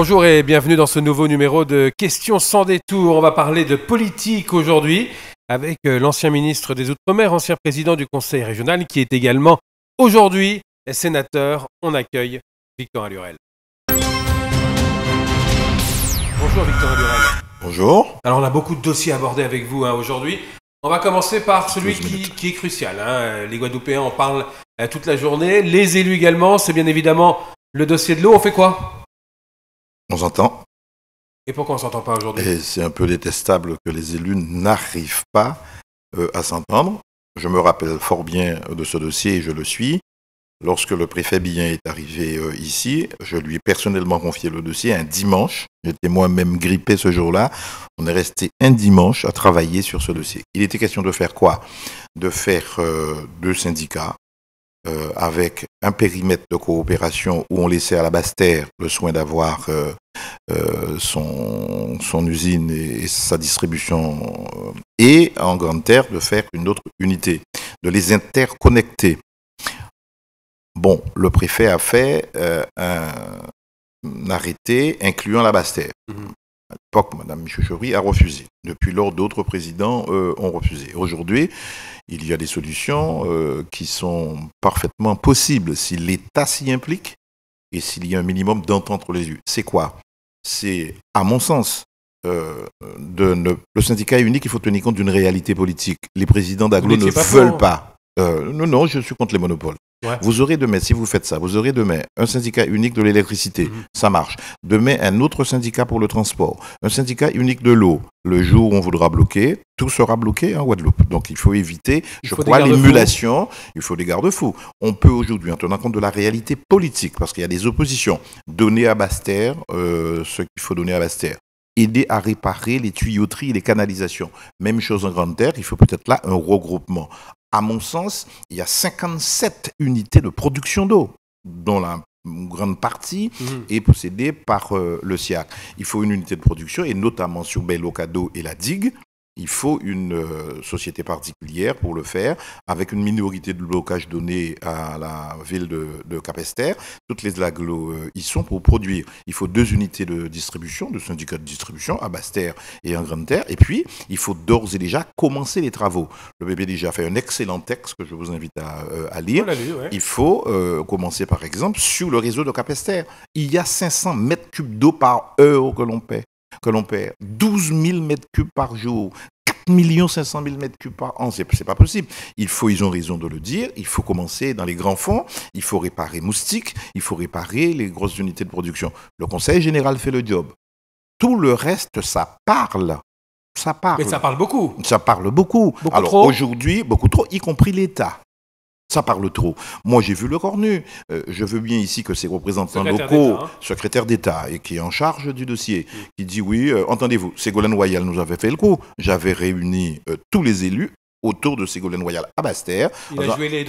Bonjour et bienvenue dans ce nouveau numéro de Questions sans détour. On va parler de politique aujourd'hui avec euh, l'ancien ministre des Outre-mer, ancien président du Conseil régional, qui est également aujourd'hui sénateur. On accueille Victor Allurel. Bonjour Victor Allurel. Bonjour. Alors on a beaucoup de dossiers à aborder avec vous hein, aujourd'hui. On va commencer par celui qui, est crucial. Hein. Les Guadeloupéens en parlent euh, toute la journée, les élus également. C'est bien évidemment le dossier de l'eau. On fait quoi on s'entend. Et pourquoi on s'entend pas aujourd'hui c'est un peu détestable que les élus n'arrivent pas euh, à s'entendre. Je me rappelle fort bien de ce dossier et je le suis. Lorsque le préfet Billin est arrivé euh, ici, je lui ai personnellement confié le dossier un dimanche. J'étais moi-même grippé ce jour-là. On est resté un dimanche à travailler sur ce dossier. Il était question de faire quoi De faire euh, deux syndicats, euh, avec un périmètre de coopération où on laissait à la Basse-Terre le soin d'avoir euh, euh, son, usine et, sa distribution, et en Grande Terre de faire une autre unité, de les interconnecter. Bon, le préfet a fait un, arrêté incluant la Basse-Terre. Mm-hmm. À l'époque, Mme Michouchouri a refusé. Depuis lors, d'autres présidents euh, ont refusé. Aujourd'hui, il y a des solutions euh, qui sont parfaitement possibles si l'État s'y implique et s'il y a un minimum d'entente entre les yeux. C'est quoi C'est, à mon sens, euh, de le syndicat est unique, il faut tenir compte d'une réalité politique. Les présidents d'AGLO ne veulent pas. non, non, je suis contre les monopoles. Vous aurez demain, si vous faites ça, vous aurez demain un syndicat unique de l'électricité, mhm. ça marche. Demain, un autre syndicat pour le transport, un syndicat unique de l'eau. Le jour où on voudra bloquer, tout sera bloqué en Guadeloupe. Donc il faut éviter, je crois, l'émulation. Il faut des garde-fous. On peut aujourd'hui, en tenant compte de la réalité politique, parce qu'il y a des oppositions, donner à Bastère euh, ce qu'il faut donner à Bastère aider à réparer les tuyauteries et les canalisations. Même chose en grande terre, il faut peut-être là un regroupement. À mon sens, il y a 57 unités de production d'eau, dont la grande partie mhm. est possédée par euh, le SIAC. Il faut une unité de production, et notamment sur Bellocado et la digue, il faut une euh, société particulière pour le faire, avec une minorité de blocage donnée à la ville de, de Capester. Toutes les aglo euh, y sont pour produire. Il faut deux unités de distribution, de syndicats de distribution, à Basse-Terre et en Grande-Terre. Et puis, il faut d'ores et déjà commencer les travaux. Le bébé déjà fait un excellent texte que je vous invite à, euh, lire. Il faut commencer, par exemple, sur le réseau de Capester. Il y a 500 mètres cubes d'eau par heure que l'on paie que l'on perd. 12 000 mètres cubes par jour, 4 500 000 mètres 3 par an. C'est pas possible. Il ils ont raison de le dire, il faut commencer dans les grands fonds, il faut réparer moustiques, il faut réparer les grosses unités de production. Le Conseil général fait le job. Tout le reste, ça parle. Ça parle. Mais ça parle beaucoup. Ça parle beaucoup. beaucoup Alors aujourd'hui, beaucoup trop, y compris l'État. Ça parle trop. Moi, j'ai vu le cornu. Euh, je veux bien ici que ces représentants locaux, hein. secrétaire d'État, et qui est en charge du dossier, qui dit oui, euh, entendez-vous, Ségolène Royal nous avait fait le coup. J'avais réuni euh, tous les élus autour de Ségolène Royal à Bastère.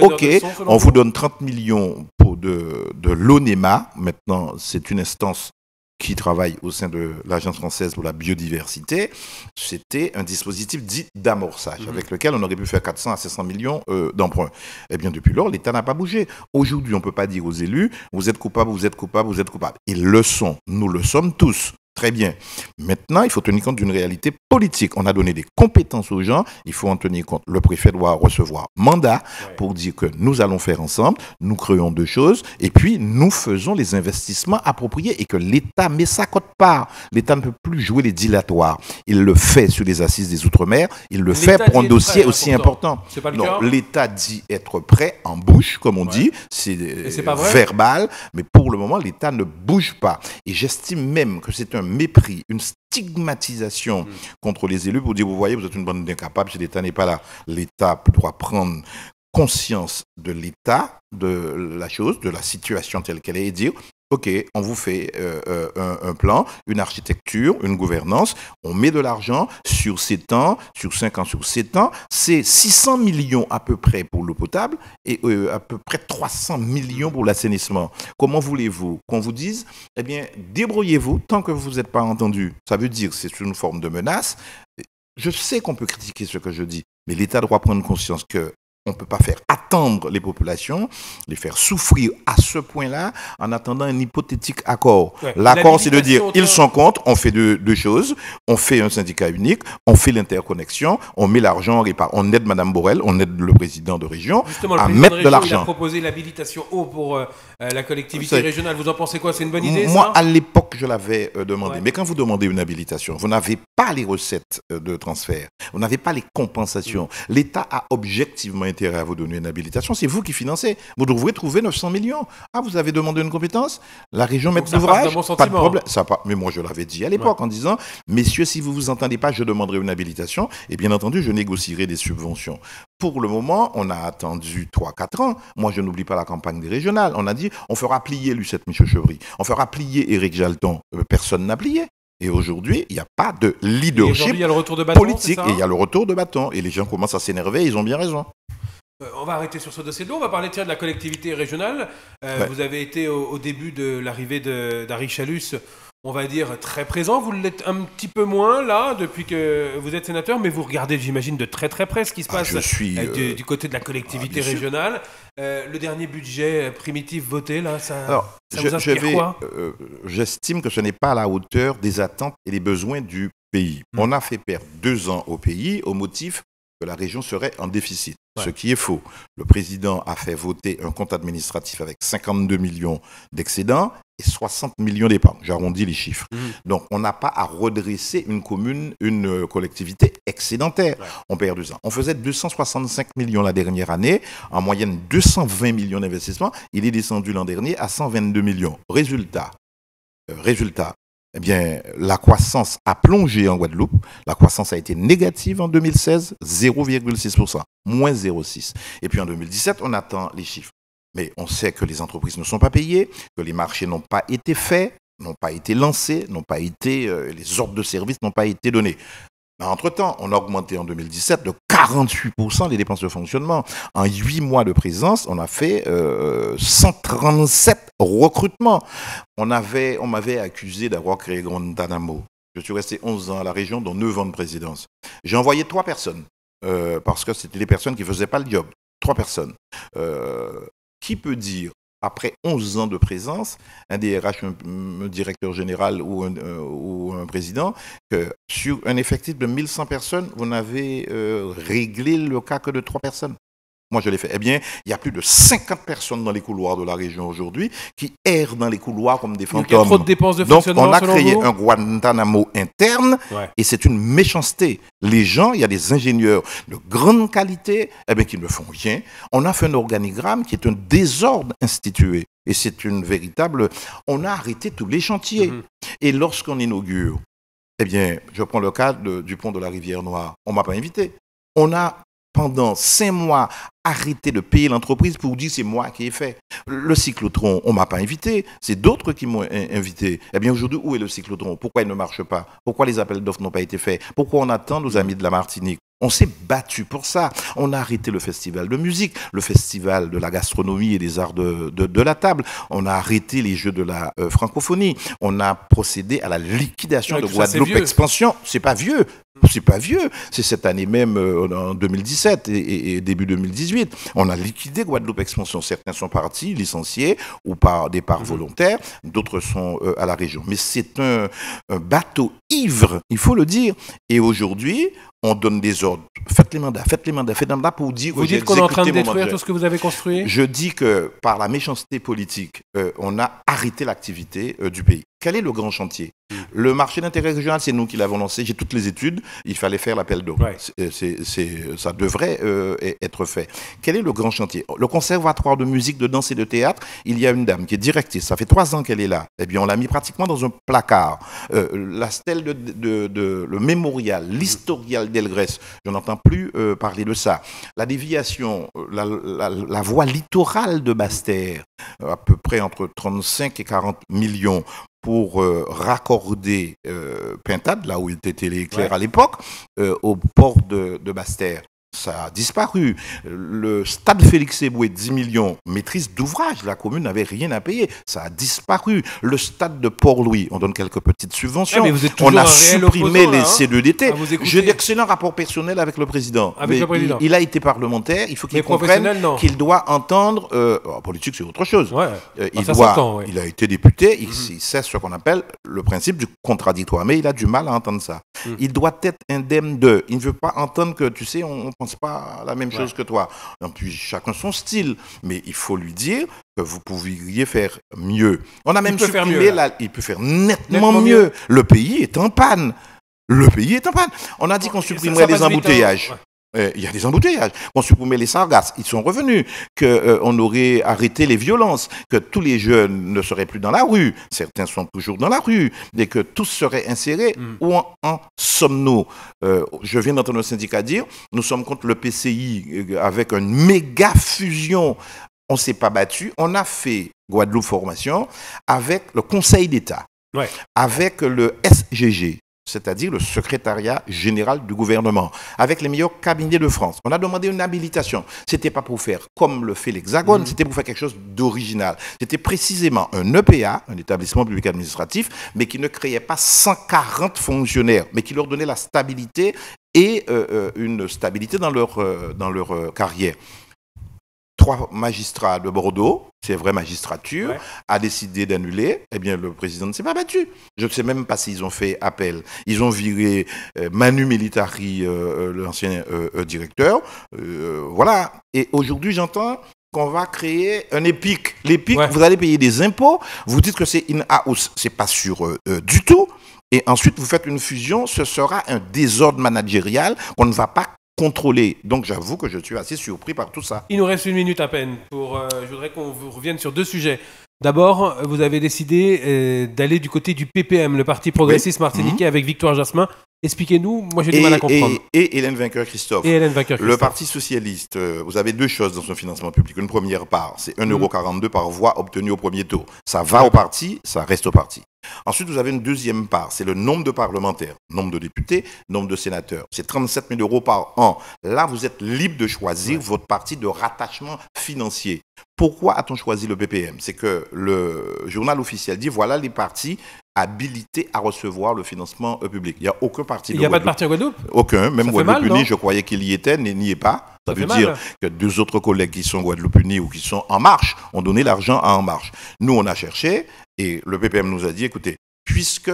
ok, on vous donne 30 millions de, de l'ONEMA. Maintenant, c'est une instance qui travaille au sein de l'Agence française pour la biodiversité, c'était un dispositif dit d'amorçage, mhm. avec lequel on aurait pu faire 400 à 500 millions euh, d'emprunts. Eh bien, depuis lors, l'État n'a pas bougé. Aujourd'hui, on ne peut pas dire aux élus, vous êtes coupables, vous êtes coupables, vous êtes coupables. Ils le sont, nous le sommes tous. Très bien. Maintenant, il faut tenir compte d'une réalité politique. On a donné des compétences aux gens, il faut en tenir compte. Le préfet doit recevoir mandat pour dire que nous allons faire ensemble, nous créons deux choses, et puis nous faisons les investissements appropriés et que l'État met sa cote part. L'État ne peut plus jouer les dilatoires. Il le fait sur les assises des Outre-mer, il le fait pour un dossier aussi important. l'État dit être prêt en bouche, comme on dit, c'est euh, verbal, mais pour le moment, l'État ne bouge pas. Et j'estime même que c'est un mépris, une stigmatisation mm. contre les élus pour dire, vous voyez, vous êtes une bande d'incapables, si l'État n'est pas là, l'État doit prendre conscience de l'état de la chose, de la situation telle qu'elle est, et dire OK, on vous fait euh, euh, un, plan, une architecture, une gouvernance, on met de l'argent sur 7 ans, sur 5 ans, sur 7 ans, c'est 600 millions à peu près pour l'eau potable et euh, à peu près 300 millions pour l'assainissement. Comment voulez-vous qu'on vous dise Eh bien, débrouillez-vous tant que vous n'êtes pas entendu. Ça veut dire que c'est une forme de menace. Je sais qu'on peut critiquer ce que je dis, mais l'État doit prendre conscience que on ne peut pas faire attendre les populations, les faire souffrir à ce point-là en attendant un hypothétique accord. L'accord, c'est de dire, ils sont contre, on fait deux, choses, on fait un syndicat unique, on fait l'interconnexion, on met l'argent, on aide Mme Borrell, on aide le président de région à mettre de, l'argent. Il a proposé l'habilitation eau pour euh, euh, la collectivité régionale. Vous en pensez quoi C'est une bonne idée Moi, à l'époque, que je l'avais euh, demandé. Mais quand vous demandez une habilitation, vous n'avez pas les recettes euh, de transfert, vous n'avez pas les compensations. Mm. L'État a objectivement intérêt à vous donner une habilitation. C'est vous qui financez. Vous devrez trouver 900 millions. Ah, vous avez demandé une compétence La région met l'ouvrage Pas de problème. Ça Mais moi, je l'avais dit à l'époque en disant, messieurs, si vous ne vous entendez pas, je demanderai une habilitation. Et bien entendu, je négocierai des subventions. Pour le moment, on a attendu 3-4 ans. Moi, je n'oublie pas la campagne des régionales. On a dit, on fera plier Lucette Michel chevry On fera plier Éric Jalton. Euh, personne n'a plié. Et aujourd'hui, il n'y a pas de leadership politique. Et il y a le retour de bâton. Et les gens commencent à s'énerver. Ils ont bien raison. Euh, on va arrêter sur ce dossier-là. On va parler de la collectivité régionale. Euh, vous avez été au, début de l'arrivée d'Ari Chalus on va dire, très présent. Vous l'êtes un petit peu moins là depuis que vous êtes sénateur, mais vous regardez, j'imagine, de très très près ce qui se ah, passe euh, euh, du, côté de la collectivité ah, régionale. Euh, le dernier budget primitif voté, là, ça, vous quoi J'estime que ce n'est pas à la hauteur des attentes et des besoins du pays. Hmm. On a fait perdre deux ans au pays au motif que la région serait en déficit, ce qui est faux. Le président a fait voter un compte administratif avec 52 millions d'excédents et 60 millions d'épargne. J'arrondis les chiffres. Mhm. Donc, on n'a pas à redresser une commune, une euh, collectivité excédentaire. On perd deux ans. On faisait 265 millions la dernière année, en moyenne 220 millions d'investissements. Il est descendu l'an dernier à 122 millions. Résultat, euh, résultat, eh bien, la croissance a plongé en Guadeloupe. La croissance a été négative en 2016, 0,6%, moins 0,6. Et puis en 2017, on attend les chiffres. Mais on sait que les entreprises ne sont pas payées, que les marchés n'ont pas été faits, n'ont pas été lancés, n'ont pas été, euh, les ordres de service n'ont pas été donnés. Entre-temps, on a augmenté en 2017 de 48% les dépenses de fonctionnement. En 8 mois de présence, on a fait 137 euh, recrutements. On, m'avait accusé d'avoir créé Grand Guantanamo. Je suis resté 11 ans à la région, dont 9 ans de présidence. J'ai envoyé 3 personnes, euh, parce que c'était des personnes qui ne faisaient pas le job. 3 personnes. Euh, qui peut dire après 11 ans de présence, un DRH, un, directeur général euh, ou un, président, que sur un effectif de 1100 personnes, vous n'avez euh, réglé le cas que de 3 personnes. Moi, je l'ai fait. Eh bien, il y a plus de 50 personnes dans les couloirs de la région aujourd'hui qui errent dans les couloirs comme des fantômes. Donc, il y a trop de dépenses de on a créé un Guantanamo interne et c'est une méchanceté. Les gens, il y a des ingénieurs de grande qualité eh qui ne font rien. On a fait un organigramme qui est un désordre institué. Et c'est une véritable... On a arrêté tous les chantiers. Mhm. Et lorsqu'on inaugure, eh bien, je prends le cas du pont de la Rivière Noire. On ne m'a pas invité. On a pendant cinq mois arrêter de payer l'entreprise pour dire c'est moi qui ai fait. Le cyclotron, on m'a pas invité, c'est d'autres qui m'ont invité. Eh bien aujourd'hui, où est le cyclotron Pourquoi il ne marche pas Pourquoi les appels d'offres n'ont pas été faits Pourquoi on attend nos amis de la Martinique on s'est battu pour ça. On a arrêté le festival de musique, le festival de la gastronomie et des arts de, la table. On a arrêté les jeux de la euh, francophonie. On a procédé à la liquidation de Guadeloupe Expansion. C'est pas vieux, c'est pas vieux, c'est cette année même, euh, en 2017 et, début 2018, on a liquidé Guadeloupe Expansion. Certains sont partis, licenciés, ou par départ mhm. volontaire, d'autres sont euh, à la région. Mais c'est un, bateau ivre, il faut le dire. Et aujourd'hui, on donne des ordres. Faites les mandats, faites les mandats, faites les mandats pour dire. Vous dites qu'on est en train de détruire tout ce que vous avez construit Je dis que par la méchanceté politique, euh, on a arrêté l'activité du pays. Quel est le grand chantier Le marché d'intérêt régional, c'est nous qui l'avons lancé. J'ai toutes les études. Il fallait faire l'appel d'eau. Ça devrait euh, e-, être fait. Quel est le grand chantier Le conservatoire de musique, de danse et de théâtre, il y a une dame qui est directrice. Ça fait trois ans qu'elle est là. Eh bien, on l'a mis pratiquement dans un placard. Euh, la stèle de, le mémorial, l'historial d'Elgrès, je n'entends plus euh, parler de ça. La déviation, la, voie littorale de Bastère, à peu près entre 35 et 40 millions pour euh, raccorder Pentade euh, Pintade, là où il était l'éclair à l'époque, euh, au port de, de Bastère ça a disparu. Le stade Félix Eboué, 10 millions, maîtrise d'ouvrage, la commune n'avait rien à payer, ça a disparu. Le stade de Port-Louis, on donne quelques petites subventions. Eh, on a supprimé les hein. C2DT. Ah, J'ai d'excellents rapports personnels avec le président. Avec le président. Il, a été parlementaire, il faut qu'il comprenne qu'il doit entendre. Euh, en politique, c'est autre chose. Euh, il, ah, doit, il a été député, il, mmh. ce qu'on appelle le principe du contradictoire, mais il a du mal à entendre ça. Mhm. Il doit être indemne de. Il ne veut pas entendre que, tu sais, on, pas la même chose que toi. puis chacun son style, mais il faut lui dire que vous pouviez faire mieux. On a même supprimé Il peut faire nettement, mieux. Le pays est en panne. Le pays est en panne. On a dit qu'on supprimerait les hein. embouteillages. Euh, il y a des embouteillages. on supprimait les sargasses, ils sont revenus. Qu'on euh, on aurait arrêté les violences, que tous les jeunes ne seraient plus dans la rue, certains sont toujours dans la rue, et que tous seraient insérés. Hmm. Où en, sommes-nous euh, Je viens d'entendre le syndicat dire nous sommes contre le PCI avec une méga fusion. On ne s'est pas battu. On a fait Guadeloupe Formation avec le Conseil d'État, avec le SGG, c'est-à-dire le secrétariat général du gouvernement, avec les meilleurs cabinets de France. On a demandé une habilitation. Ce n'était pas pour faire comme le fait l'Hexagone, mhm. c'était pour faire quelque chose d'original. C'était précisément un EPA, un établissement public administratif, mais qui ne créait pas 140 fonctionnaires, mais qui leur donnait la stabilité et euh, euh, une stabilité dans leur, euh, dans leur carrière trois magistrats de Bordeaux, c'est vrai magistrature, a décidé d'annuler, eh bien le président ne s'est pas battu. Je ne sais même pas s'ils ont fait appel. Ils ont viré euh, Manu Militari, euh, euh, l'ancien directeur. voilà. Et aujourd'hui, j'entends qu'on va créer un EPIC. L'EPIC, vous allez payer des impôts, vous dites que c'est in-house, c'est pas sûr du tout. Et ensuite, vous faites une fusion, ce sera un désordre managérial On ne va pas contrôlé. Donc j'avoue que je suis assez surpris par tout ça. Il nous reste une minute à peine. Pour, euh, je voudrais qu'on vous revienne sur deux sujets. D'abord, vous avez décidé euh, d'aller du côté du PPM, le Parti progressiste mhm. martiniquais, avec Victoire Jasmin. Expliquez-nous, moi j'ai du mal à comprendre. Et, Hélène Vainqueur Christophe. Le Parti Socialiste, euh, vous avez deux choses dans son financement public. Une première part, c'est 1,42€ mhm. deux par voix obtenue au premier tour. Ça va au parti, ça reste au parti. Ensuite, vous avez une deuxième part, c'est le nombre de parlementaires, nombre de députés, nombre de sénateurs. C'est 37 mille euros par an. Là, vous êtes libre de choisir votre parti de rattachement financier. Pourquoi a-t-on choisi le BPM C'est que le journal officiel dit voilà les partis habilités à recevoir le financement euh, public. Il n'y a aucun parti. Il n'y a pas de parti en Guadeloupe Aucun. Même Guadeloupe je croyais qu'il y était, n'y est pas. Ça, veut dire que deux autres collègues qui sont Guadeloupe Unis ou qui sont En Marche ont donné l'argent à En Marche. Nous, on a cherché et le BPM nous a dit écoutez, puisque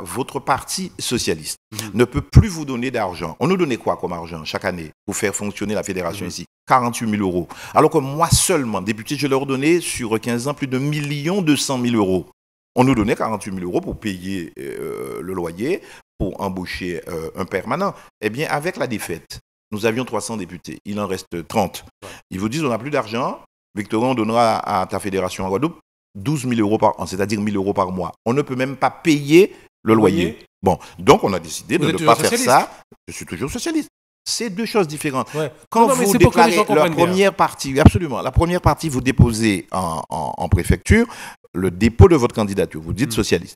votre parti socialiste mhm. ne peut plus vous donner d'argent. On nous donnait quoi comme argent chaque année pour faire fonctionner la fédération mhm. ici 48 000 euros. Alors que moi seulement, député, je leur donnais sur 15 ans plus de 1 200 000 euros. On nous donnait 48 000 euros pour payer euh, le loyer, pour embaucher euh, un permanent. Eh bien, avec la défaite, nous avions 300 députés. Il en reste 30. Ils vous disent, on n'a plus d'argent. Victorin, on donnera à ta fédération en Guadeloupe 12 000 euros par an, c'est-à-dire 1 000 euros par mois. On ne peut même pas payer le loyer. Bon, donc on a décidé de ne pas faire ça. Je suis toujours socialiste. C'est deux choses différentes. Quand vous déclarez la première partie, absolument, la première partie, vous déposez en, préfecture le dépôt de votre candidature. Vous dites hmm. socialiste.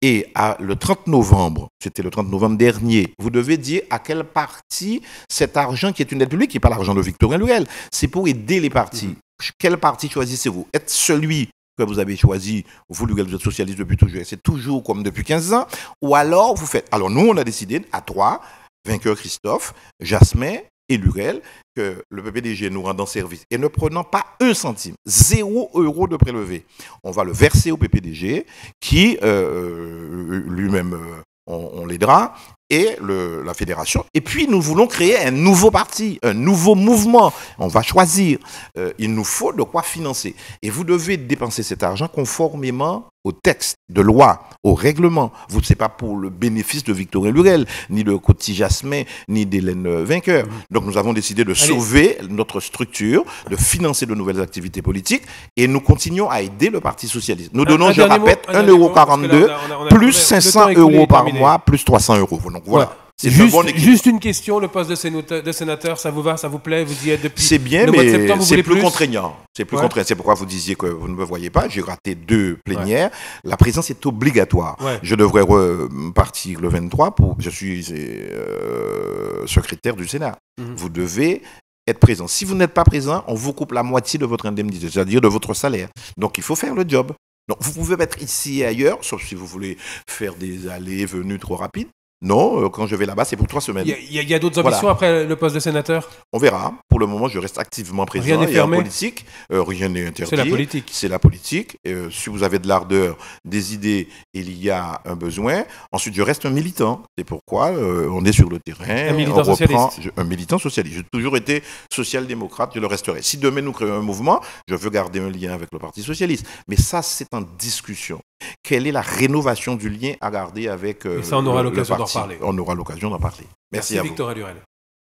Et à, le 30 novembre, c'était le 30 novembre dernier, vous devez dire à quel parti cet argent qui est une aide publique, qui n'est pas l'argent de Victorin Luel, c'est pour aider les partis. Hmm. Quel parti choisissez-vous Être celui que vous avez choisi, vous, Lurel, vous êtes socialiste depuis toujours, c'est toujours comme depuis 15 ans, ou alors vous faites. Alors nous, on a décidé à trois, vainqueur Christophe, Jasmin et Lurel, que le PPDG nous rendant service et ne prenant pas un centime, zéro euro de prélevé, on va le verser au PPDG qui euh, lui-même. Euh, on l'aidera et la fédération. Et puis nous voulons créer un nouveau parti, un nouveau mouvement. On va choisir. Euh, il nous faut de quoi financer. Et vous devez dépenser cet argent conformément au texte, de loi, au règlement. Vous ne savez pas pour le bénéfice de Victorin Lurel, ni de Côté Jasmin, ni d'Hélène Vainqueur. Mm. Donc nous avons décidé de sauver notre structure, de financer de nouvelles activités politiques et nous continuons à aider le Parti Socialiste. Nous donnons, je répète, 1,42 euro, plus 500 euros par mois, plus 300 euros. Donc voilà. Juste, une question, le poste de sénateur, ça vous va, ça vous plaît, vous y êtes depuis C'est bien, le mais c'est plus, contraignant. C'est plus contraignant. C'est pourquoi vous disiez que vous ne me voyez pas. J'ai raté deux plénières. La présence est obligatoire. Je devrais repartir le 23 pour. Je suis euh, secrétaire du Sénat. Mhm. Vous devez être présent. Si vous n'êtes pas présent, on vous coupe la moitié de votre indemnité, c'est-à-dire de votre salaire. Donc il faut faire le job. Donc vous pouvez mettre ici et ailleurs, sauf si vous voulez faire des allées-venues trop rapides. Non, euh, quand je vais là-bas, c'est pour trois semaines. Il y a, d'autres ambitions après le poste de sénateur On verra. Pour le moment, je reste activement président. Rien n'est Politique, euh, rien n'est interdit. C'est la politique. C'est la politique. Euh, si vous avez de l'ardeur, des idées, il y a un besoin. Ensuite, je reste un militant. C'est pourquoi on est sur le terrain. Un militant socialiste. un militant socialiste. J'ai toujours été social-démocrate. Je le resterai. Si demain nous créons un mouvement, je veux garder un lien avec le Parti socialiste. Mais ça, c'est en discussion. Quelle est la rénovation du lien à garder avec Et ça, on aura l'occasion d'en on aura l'occasion d'en parler. Merci, à Victor vous.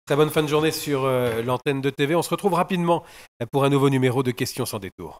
Très bonne fin de journée sur euh, l'antenne de TV. On se retrouve rapidement pour un nouveau numéro de Questions sans détour.